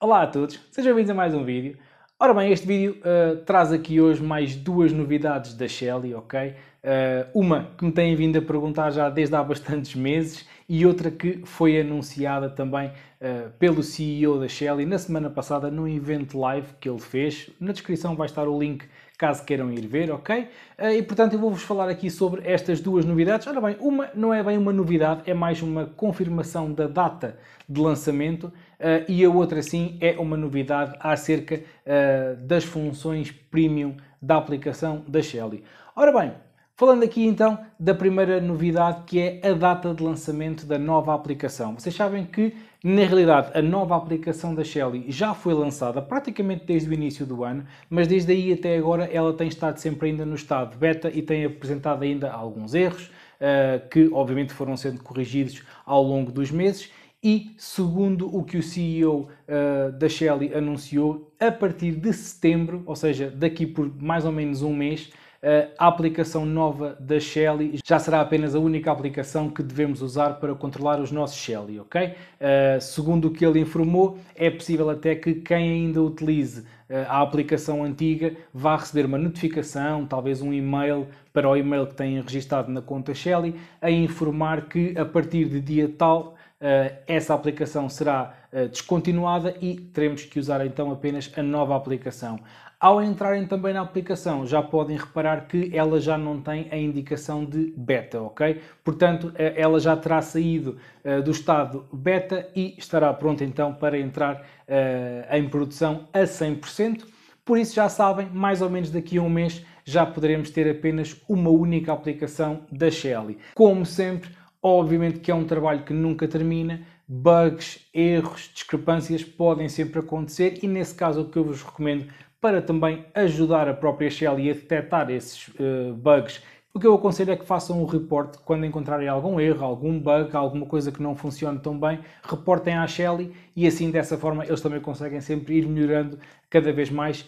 Olá a todos, sejam bem-vindos a mais um vídeo. Ora bem, este vídeo uh, traz aqui hoje mais duas novidades da Shelly, ok? Uh, uma que me têm vindo a perguntar já desde há bastantes meses e outra que foi anunciada também uh, pelo CEO da Shelly na semana passada num evento live que ele fez. Na descrição vai estar o link caso queiram ir ver, ok? e portanto eu vou-vos falar aqui sobre estas duas novidades. Ora bem, uma não é bem uma novidade, é mais uma confirmação da data de lançamento ah, e a outra sim é uma novidade acerca ah, das funções premium da aplicação da Shelly. Ora bem, Falando aqui então da primeira novidade que é a data de lançamento da nova aplicação. Vocês sabem que, na realidade, a nova aplicação da Shelly já foi lançada praticamente desde o início do ano, mas desde aí até agora ela tem estado sempre ainda no estado beta e tem apresentado ainda alguns erros, ah, que obviamente foram sendo corrigidos ao longo dos meses e, segundo o que o CEO uh, eh, da Shelly anunciou, a partir de setembro, ou seja, daqui por mais ou menos um mês, uh, a aplicação nova da Shelly já será apenas a única aplicação que devemos usar para controlar os nossos Shelly, ok? Uh, segundo o que ele informou, é possível até que quem ainda utilize a aplicação antiga vá receber uma notificação, talvez um e-mail para o e-mail que têm registado na conta Shelly, a informar que a partir de dia tal eh, essa aplicação será eh, descontinuada e teremos que usar então apenas a nova aplicação. Ao entrarem também na aplicação, já podem reparar que ela já não tem a indicação de beta, ok? Portanto, eh, ela já terá saído do estado beta e estará pronta então para entrar em produção a 100%. Por isso, já sabem, mais ou menos daqui a um mês já poderemos ter apenas uma única aplicação da Shelly. Como sempre, Obviamente que é um trabalho que nunca termina, bugs, erros, discrepâncias podem sempre acontecer e nesse caso o que eu vos recomendo para também ajudar a própria Shell e a detectar esses uh, bugs o que eu aconselho é que façam um reporte quando encontrarem algum erro, algum bug, alguma coisa que não funcione tão bem, reportem à Shelly e assim dessa forma eles também conseguem sempre ir melhorando cada vez mais uh,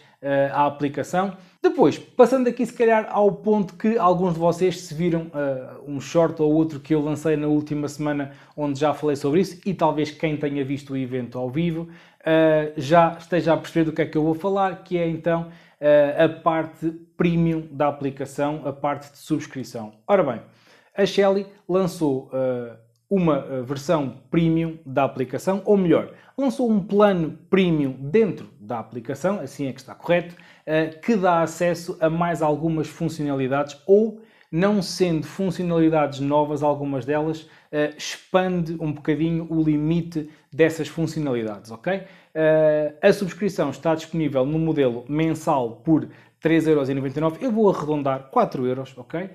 a aplicação. Depois, passando aqui se calhar ao ponto que alguns de vocês se viram uh, um short ou outro que eu lancei na última semana onde já falei sobre isso e talvez quem tenha visto o evento ao vivo eh, já esteja a perceber do que é que eu vou falar, que é então uh, a parte premium da aplicação, a parte de subscrição. Ora bem, a Shelly lançou uh, uma versão premium da aplicação, ou melhor, lançou um plano premium dentro da aplicação, assim é que está correto, que dá acesso a mais algumas funcionalidades ou não sendo funcionalidades novas, algumas delas, uh, expande um bocadinho o limite dessas funcionalidades, ok? Uh, a subscrição está disponível no modelo mensal por 3,99€. Eu vou arredondar 4€, ok? Uh,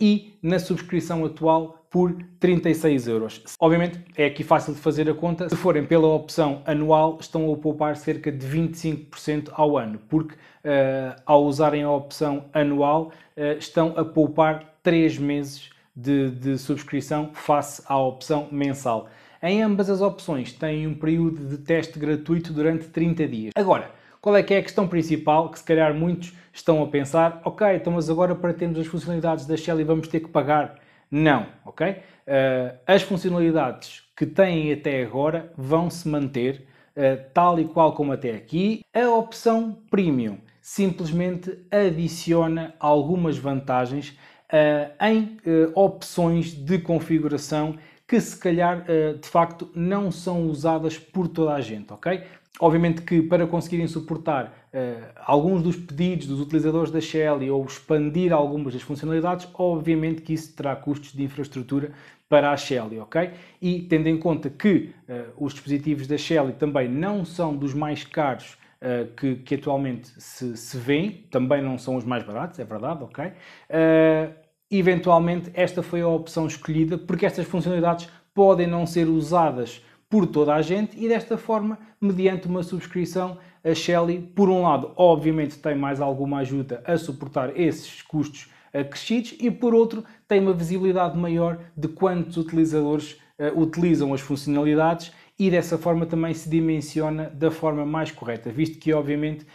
e na subscrição atual por 36€. euros. Obviamente é aqui fácil de fazer a conta. Se forem pela opção anual, estão a poupar cerca de 25% ao ano, porque uh, ao usarem a opção anual uh, estão a poupar 3 meses de, de subscrição face à opção mensal. Em ambas as opções têm um período de teste gratuito durante 30 dias. Agora, qual é que é a questão principal que se calhar muitos estão a pensar? Ok, então mas agora para termos as funcionalidades da Shelly vamos ter que pagar. Não, ok? Uh, as funcionalidades que têm até agora vão se manter uh, tal e qual como até aqui. A opção Premium simplesmente adiciona algumas vantagens Uh, em uh, opções de configuração que se calhar de facto não são usadas por toda a gente, ok? Obviamente que para conseguirem suportar uh, alguns dos pedidos dos utilizadores da Shell ou expandir algumas das funcionalidades, obviamente que isso terá custos de infraestrutura para a Shell, ok? E tendo em conta que uh, os dispositivos da Shell também não são dos mais caros uh, que, que, atualmente se, se vêem, também não são os mais baratos, é verdade, ok? eventualmente esta foi a opção escolhida porque estas funcionalidades podem não ser usadas por toda a gente e desta forma, mediante uma subscrição, a Shelly, por um lado, obviamente tem mais alguma ajuda a suportar esses custos acrescidos e por outro, tem uma visibilidade maior de quantos utilizadores uh, utilizam as funcionalidades e dessa forma também se dimensiona da forma mais correta, visto que obviamente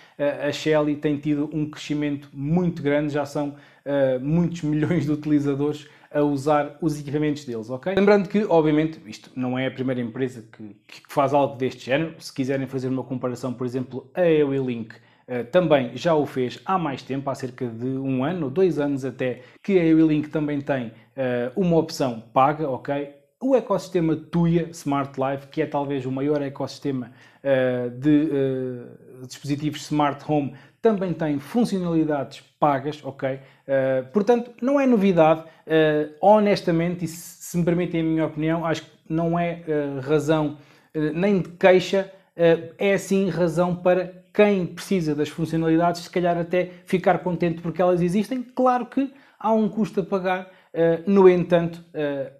a Shelly tem tido um crescimento muito grande, já são uh, muitos milhões de utilizadores a usar os equipamentos deles, ok? Lembrando que, obviamente, isto não é a primeira empresa que, que faz algo deste género. Se quiserem fazer uma comparação, por exemplo, a Ewilink Uh, eh, também já o fez há mais tempo, há cerca de um ano, dois anos até, que a Ewilink também tem uh, uma opção paga, ok? O ecossistema Tuya Smart Life, que é talvez o maior ecossistema uh, de dispositivos Smart Home, também tem funcionalidades pagas, ok? Uh, portanto, não é novidade, uh, honestamente, e se, se me permitem a minha opinião, acho que não é uh, razão nem de queixa, é sim razão para quem precisa das funcionalidades, se calhar até ficar contente porque elas existem. Claro que há um custo a pagar, no entanto,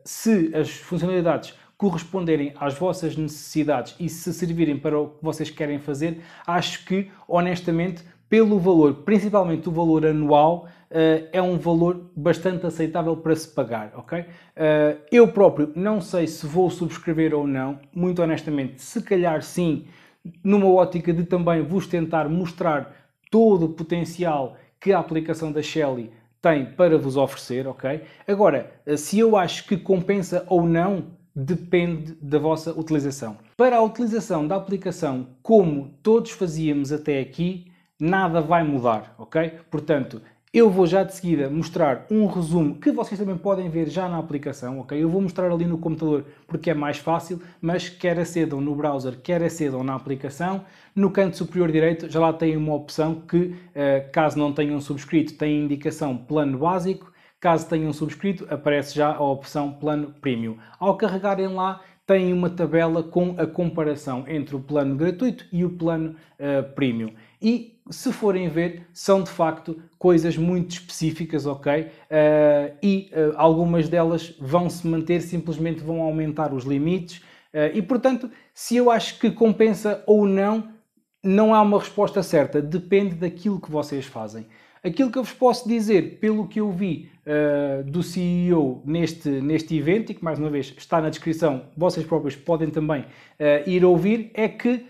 se as funcionalidades corresponderem às vossas necessidades e se servirem para o que vocês querem fazer, acho que, honestamente, pelo valor, principalmente o valor anual, eh, é um valor bastante aceitável para se pagar, ok? Eh, eu próprio não sei se vou subscrever ou não, muito honestamente, se calhar sim, numa ótica de também vos tentar mostrar todo o potencial que a aplicação da Shelly tem para vos oferecer, ok? Agora, eh, se eu acho que compensa ou não, depende da vossa utilização. Para a utilização da aplicação como todos fazíamos até aqui, nada vai mudar, ok? Portanto, eu vou já de seguida mostrar um resumo que vocês também podem ver já na aplicação, ok? Eu vou mostrar ali no computador porque é mais fácil, mas quer acedam no browser, quer acedam na aplicação, no canto superior direito já lá tem uma opção que, eh, caso não tenham subscrito, tem a indicação plano básico, caso tenham subscrito, aparece já a opção plano premium. Ao carregarem lá, têm uma tabela com a comparação entre o plano gratuito e o plano uh, premium. E se forem ver, são de facto coisas muito específicas, ok? Uh, e uh, algumas delas vão se manter, simplesmente vão aumentar os limites. Uh, e portanto, se eu acho que compensa ou não, não há uma resposta certa, depende daquilo que vocês fazem. Aquilo que eu vos posso dizer, pelo que eu vi uh, do CEO neste, neste evento, e que mais uma vez está na descrição, vocês próprios podem também uh, ir ouvir, é que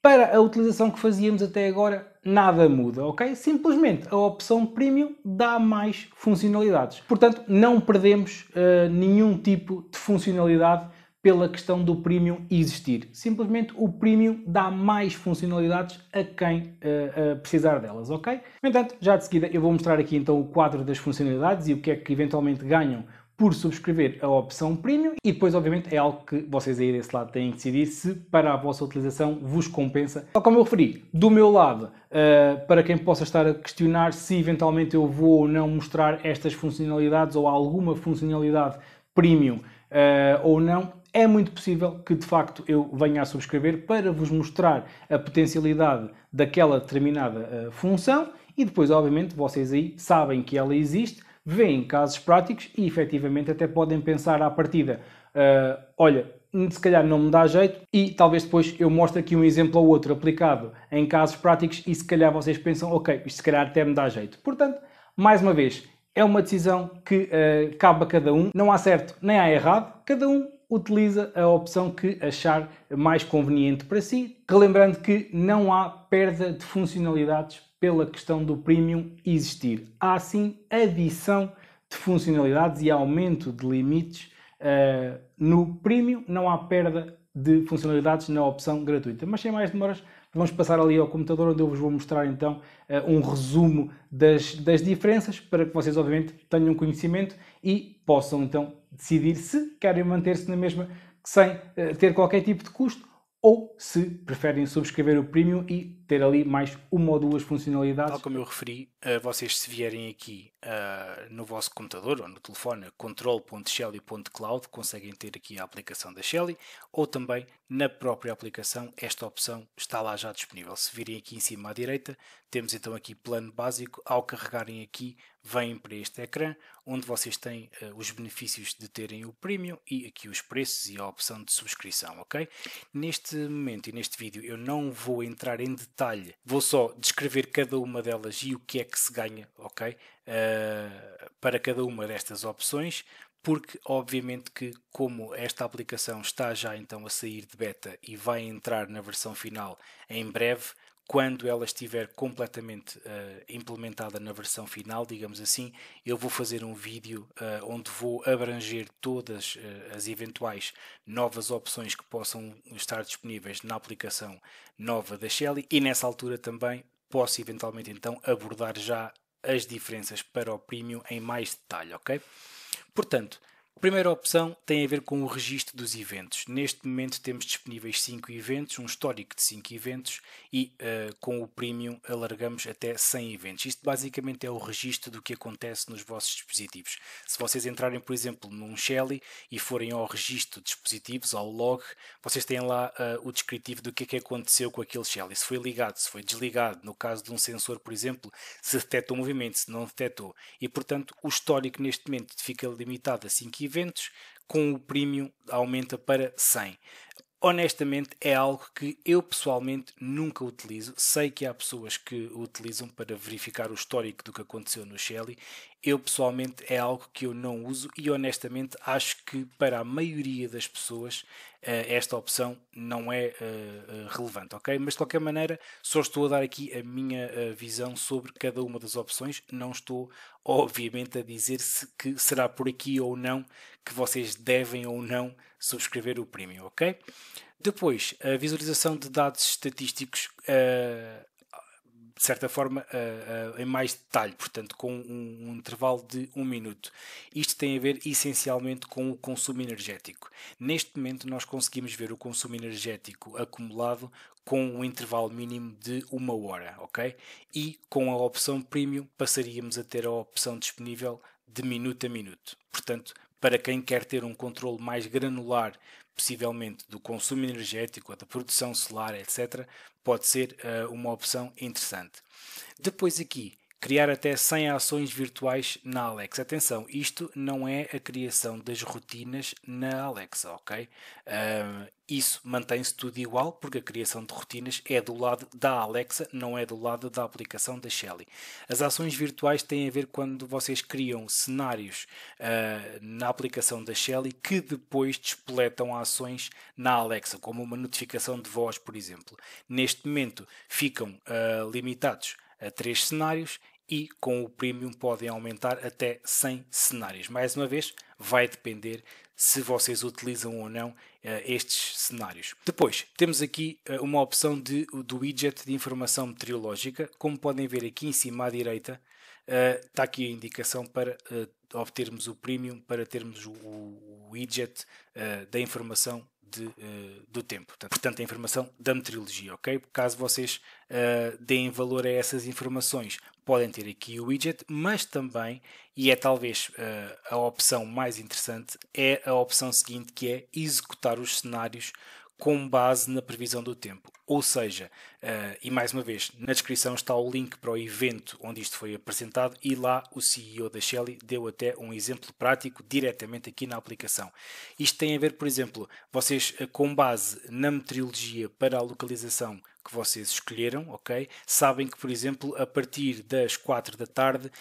para a utilização que fazíamos até agora, nada muda, ok? Simplesmente a opção Premium dá mais funcionalidades. Portanto, não perdemos uh, nenhum tipo de funcionalidade pela questão do Premium existir. Simplesmente o Premium dá mais funcionalidades a quem uh, uh, precisar delas, ok? No entanto, já de seguida eu vou mostrar aqui então o quadro das funcionalidades e o que é que eventualmente ganham por subscrever a opção Premium e depois, obviamente, é algo que vocês aí desse lado têm que decidir se para a vossa utilização vos compensa. Tal como eu referi, do meu lado, uh, para quem possa estar a questionar se eventualmente eu vou ou não mostrar estas funcionalidades ou alguma funcionalidade Premium uh, ou não, é muito possível que de facto eu venha a subscrever para vos mostrar a potencialidade daquela determinada uh, função e depois, obviamente, vocês aí sabem que ela existe veem casos práticos e efetivamente até podem pensar à partida: uh, olha, se calhar não me dá jeito, e talvez depois eu mostre aqui um exemplo ou outro aplicado em casos práticos e se calhar vocês pensam: ok, isto se calhar até me dá jeito. Portanto, mais uma vez, é uma decisão que uh, cabe a cada um, não há certo nem há errado, cada um utiliza a opção que achar mais conveniente para si, relembrando que não há perda de funcionalidades pela questão do premium existir. Há sim adição de funcionalidades e aumento de limites uh, no premium, não há perda de funcionalidades na opção gratuita. Mas sem mais demoras, Vamos passar ali ao computador onde eu vos vou mostrar então eh, um resumo das, das diferenças para que vocês obviamente tenham conhecimento e possam então decidir se querem manter-se na mesma sem eh, ter qualquer tipo de custo ou se preferem subscrever o Premium e ter ali mais uma ou duas funcionalidades. Tal como eu referi, eh, vocês se vierem aqui uh, no vosso computador ou no telefone control.shelly.cloud conseguem ter aqui a aplicação da Shelly ou também na própria aplicação esta opção está lá já disponível. Se virem aqui em cima à direita, temos então aqui plano básico. Ao carregarem aqui, vêm para este ecrã onde vocês têm uh, os benefícios de terem o premium e aqui os preços e a opção de subscrição, ok? Neste momento e neste vídeo eu não vou entrar em detalhes detalhe. Vou só descrever cada uma delas e o que é que se ganha, ok? Uh, para cada uma destas opções, porque obviamente que como esta aplicação está já então a sair de beta e vai entrar na versão final em breve, quando ela estiver completamente uh, implementada na versão final, digamos assim, eu vou fazer um vídeo uh, onde vou abranger todas uh, as eventuais novas opções que possam estar disponíveis na aplicação nova da Shelly e nessa altura também posso eventualmente então abordar já as diferenças para o Premium em mais detalhe, ok? Portanto, a primeira opção tem a ver com o registro dos eventos. Neste momento temos disponíveis 5 eventos, um histórico de 5 eventos e uh, com o Premium alargamos até 100 eventos. Isto basicamente é o registro do que acontece nos vossos dispositivos. Se vocês entrarem, por exemplo, num Shelly e forem ao registro de dispositivos, ao log, vocês têm lá uh, o descritivo do que é que aconteceu com aquele Shelly. Se foi ligado, se foi desligado, no caso de um sensor, por exemplo, se detectou um movimento, se não detectou. E, portanto, o histórico neste momento fica limitado a 5 eventos, com o prémio aumenta para 100 honestamente é algo que eu pessoalmente nunca utilizo. Sei que há pessoas que o utilizam para verificar o histórico do que aconteceu no Shelly. Eu pessoalmente é algo que eu não uso e honestamente acho que para a maioria das pessoas eh, esta opção não é eh, eh, relevante, ok? Mas de qualquer maneira, só estou a dar aqui a minha visão sobre cada uma das opções. Não estou, obviamente, a dizer se que será por aqui ou não que vocês devem ou não subscrever o Premium, ok? Depois, a visualização de dados estatísticos, uh, de certa forma, uh, uh, em mais detalhe, portanto, com um, um, intervalo de um minuto. Isto tem a ver essencialmente com o consumo energético. Neste momento, nós conseguimos ver o consumo energético acumulado com um intervalo mínimo de uma hora, ok? E com a opção Premium, passaríamos a ter a opção disponível de minuto a minuto. Portanto, para quem quer ter um controle mais granular, possivelmente do consumo energético da produção solar, etc., pode ser uh, uma opção interessante. Depois aqui criar até 100 ações virtuais na Alexa. Atenção, isto não é a criação das rotinas na Alexa, ok? isso mantém-se tudo igual, porque a criação de rotinas é do lado da Alexa, não é do lado da aplicação da Shelly. As ações virtuais têm a ver quando vocês criam cenários uh, na aplicação da Shelly que depois despletam ações na Alexa, como uma notificação de voz, por exemplo. Neste momento ficam uh, limitados a três cenários e com o premium podem aumentar até 100 cenários. Mais uma vez, vai depender se vocês utilizam ou não uh, estes cenários. Depois, temos aqui uh, uma opção de, do widget de informação meteorológica. Como podem ver aqui em cima à direita, uh, está aqui a indicação para obtermos o premium, para termos o, o widget da informação de, uh, do tempo. Portanto, a informação da meteorologia, ok? Caso vocês uh, deem valor a essas informações, podem ter aqui o widget, mas também, e é talvez uh, a opção mais interessante, é a opção seguinte que é executar os cenários com base na previsão do tempo. Ou seja, Uh, e mais uma vez, na descrição está o link para o evento onde isto foi apresentado e lá o CEO da Shelly deu até um exemplo prático diretamente aqui na aplicação. Isto tem a ver, por exemplo, vocês ah, com base na meteorologia para a localização que vocês escolheram, ok? Sabem que, por exemplo, a partir das 4 da tarde uh,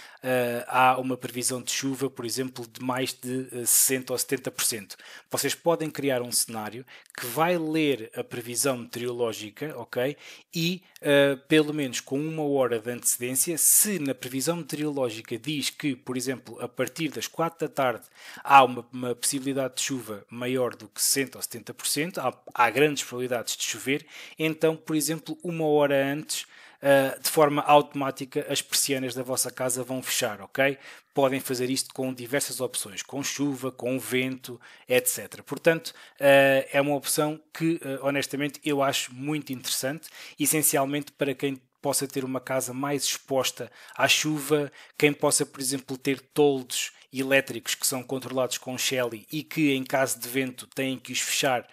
há uma previsão de chuva, por exemplo, de mais de 60% ou 70%. Vocês podem criar um cenário que vai ler a previsão meteorológica, ok? e, uh, pelo menos com uma hora de antecedência, se na previsão meteorológica diz que, por exemplo, a partir das 4 da tarde há uma, uma possibilidade de chuva maior do que 60% ou 70%, há, há grandes probabilidades de chover, então, por exemplo, uma hora antes eh, de forma automática as persianas da vossa casa vão fechar, ok? Podem fazer isto com diversas opções, com chuva, com vento, etc. Portanto, uh, é uma opção que, uh, honestamente, eu acho muito interessante, essencialmente para quem possa ter uma casa mais exposta à chuva, quem possa, por exemplo, ter toldos elétricos que são controlados com Shelly e que, em caso de vento, têm que os fechar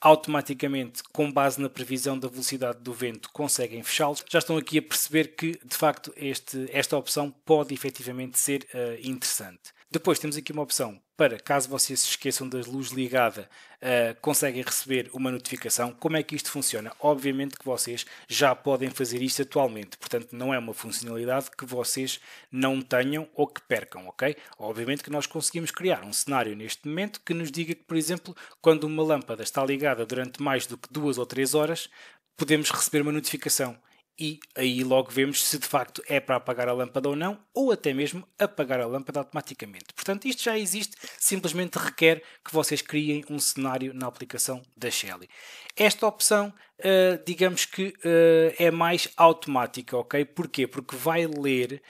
automaticamente, com base na previsão da velocidade do vento, conseguem fechá-los. Já estão aqui a perceber que, de facto, este, esta opção pode efetivamente ser uh, interessante. Depois temos aqui uma opção para, caso vocês se esqueçam da luz ligada, uh, conseguem receber uma notificação. Como é que isto funciona? Obviamente que vocês já podem fazer isto atualmente, portanto não é uma funcionalidade que vocês não tenham ou que percam, ok? Obviamente que nós conseguimos criar um cenário neste momento que nos diga que, por exemplo, quando uma lâmpada está ligada durante mais do que duas ou três horas, podemos receber uma notificação e aí logo vemos se de facto é para apagar a lâmpada ou não, ou até mesmo apagar a lâmpada automaticamente. Portanto, isto já existe, simplesmente requer que vocês criem um cenário na aplicação da Shelly. Esta opção, uh, digamos que uh, é mais automática, ok? Porquê? Porque vai ler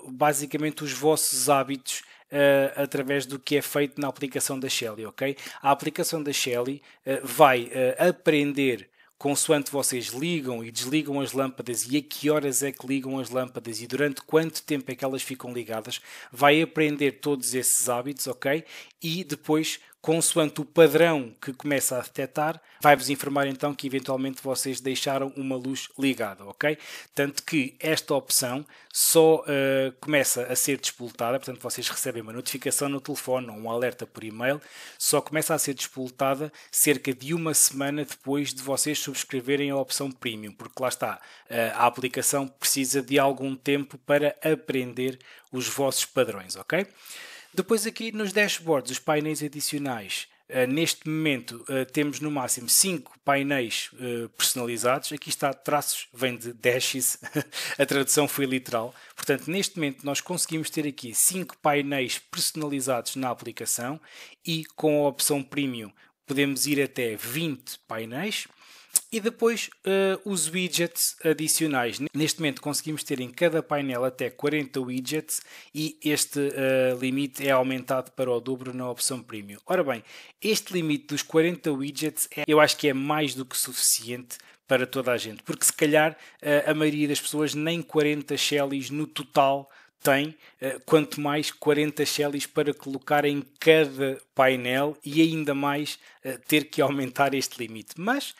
uh, basicamente os vossos hábitos Uh, através do que é feito na aplicação da Shelly, ok? A aplicação da Shelly uh, vai uh, aprender consoante vocês ligam e desligam as lâmpadas e a que horas é que ligam as lâmpadas e durante quanto tempo é que elas ficam ligadas, vai aprender todos esses hábitos, ok? E depois consoante o padrão que começa a detectar, vai-vos informar então que eventualmente vocês deixaram uma luz ligada, ok? Tanto que esta opção só uh, começa a ser despoletada, portanto vocês recebem uma notificação no telefone ou um alerta por e-mail, só começa a ser despoletada cerca de uma semana depois de vocês subscreverem a opção Premium, porque lá está, uh, a aplicação precisa de algum tempo para aprender os vossos padrões, ok? Depois aqui nos dashboards, os painéis adicionais. Uh, neste momento uh, temos no máximo 5 painéis uh, personalizados. Aqui está traços, vem de dashes, a tradução foi literal. Portanto, neste momento nós conseguimos ter aqui 5 painéis personalizados na aplicação e com a opção premium podemos ir até 20 painéis e depois uh, os widgets adicionais. Neste momento conseguimos ter em cada painel até 40 widgets e este uh, limite é aumentado para o dobro na opção Premium. Ora bem, este limite dos 40 widgets é, eu acho que é mais do que suficiente para toda a gente, porque se calhar uh, a maioria das pessoas nem 40 Shellys no total tem uh, quanto mais 40 shellies para colocar em cada painel e ainda mais uh, ter que aumentar este limite. Mas uh,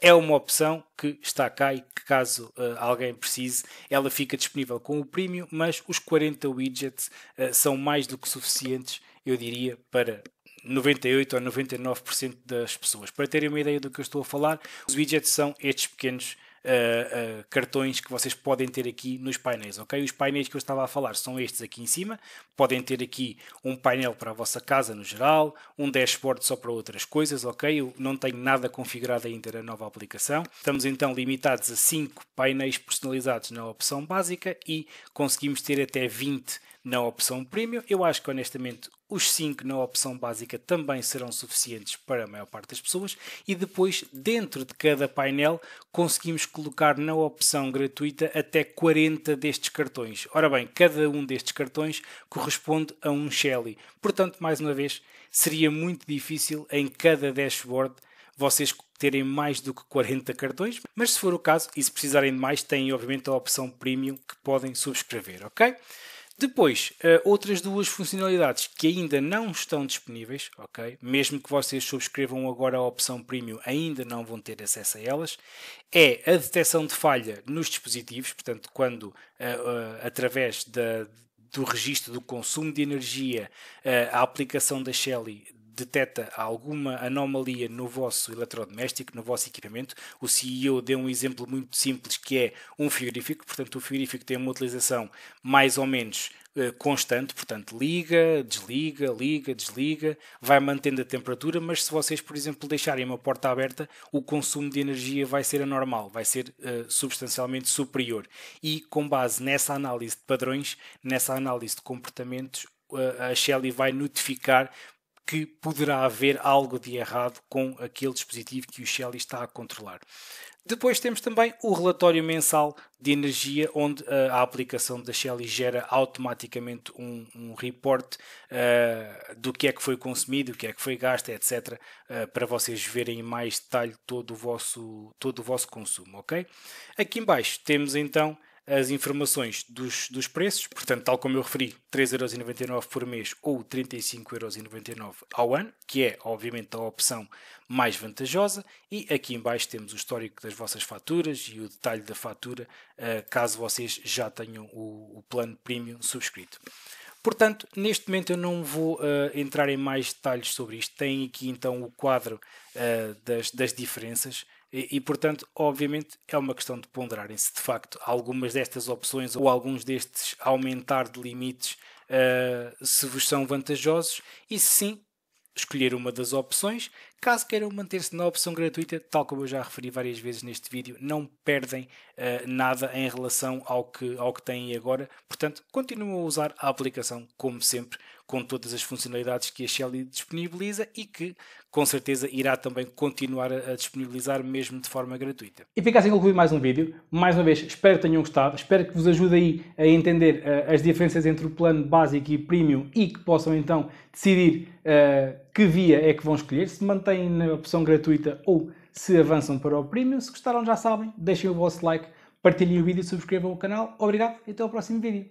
é uma opção que está cá e que caso alguém precise, ela fica disponível com o premium, mas os 40 widgets são mais do que suficientes, eu diria, para 98 ou 99% das pessoas. Para terem uma ideia do que eu estou a falar, os widgets são estes pequenos uh, uh, cartões que vocês podem ter aqui nos painéis, ok? Os painéis que eu estava a falar são estes aqui em cima. Podem ter aqui um painel para a vossa casa no geral, um dashboard só para outras coisas, ok? Eu não tenho nada configurado ainda na nova aplicação. Estamos então limitados a 5 painéis personalizados na opção básica e conseguimos ter até 20 na opção premium. Eu acho que honestamente os 5 na opção básica também serão suficientes para a maior parte das pessoas e depois dentro de cada painel conseguimos colocar na opção gratuita até 40 destes cartões. Ora bem, cada um destes cartões corresponde a um Shelly. Portanto, mais uma vez, seria muito difícil em cada dashboard vocês terem mais do que 40 cartões, mas se for o caso e se precisarem de mais, têm obviamente a opção premium que podem subscrever, ok? Depois, eh, outras duas funcionalidades que ainda não estão disponíveis, ok? Mesmo que vocês subscrevam agora a opção Premium, ainda não vão ter acesso a elas, é a detecção de falha nos dispositivos, portanto, quando eh, eh, através da, do registro do consumo de energia, a aplicação da Shelly deteta alguma anomalia no vosso eletrodoméstico, no vosso equipamento. O CEO deu um exemplo muito simples que é um frigorífico, portanto, o frigorífico tem uma utilização mais ou menos eh, constante, portanto, liga, desliga, liga, desliga, vai mantendo a temperatura, mas se vocês, por exemplo, deixarem uma porta aberta, o consumo de energia vai ser anormal, vai ser uh, substancialmente superior. E com base nessa análise de padrões, nessa análise de comportamentos, eh, a Shelly vai notificar que poderá haver algo de errado com aquele dispositivo que o Shell está a controlar. Depois temos também o relatório mensal de energia, onde uh, a aplicação da Shell gera automaticamente um, um report uh, do que é que foi consumido, o que é que foi gasto, etc., uh, eh, para vocês verem em mais detalhe todo o vosso, todo o vosso consumo, ok? Aqui embaixo temos então as informações dos, dos preços, portanto, tal como eu referi, 3,99€ por mês ou 35,99€ ao ano, que é, obviamente, a opção mais vantajosa. E aqui embaixo temos o histórico das vossas faturas e o detalhe da fatura, eh, caso vocês já tenham o, o plano premium subscrito. Portanto, neste momento eu não vou uh, entrar em mais detalhes sobre isto. Tem aqui então o quadro uh, das, das diferenças. E, e, portanto, obviamente, é uma questão de ponderarem se de facto algumas destas opções ou alguns destes aumentar de limites uh, se vos são vantajosos e se sim, escolher uma das opções Caso queiram manter-se na opção gratuita, tal como eu já referi várias vezes neste vídeo, não perdem uh, nada em relação ao que, ao que têm agora. Portanto, continuam a usar a aplicação como sempre, com todas as funcionalidades que a Shelly disponibiliza e que com certeza irá também continuar a, a disponibilizar mesmo de forma gratuita. E fica assim concluído mais um vídeo. Mais uma vez, espero que tenham gostado, espero que vos ajude aí a entender uh, as diferenças entre o plano básico e premium e que possam então decidir uh, que via é que vão escolher, se mantêm na opção gratuita ou se avançam para o premium. Se gostaram, já sabem, deixem o vosso like, partilhem o vídeo, subscrevam o canal. Obrigado e até ao próximo vídeo.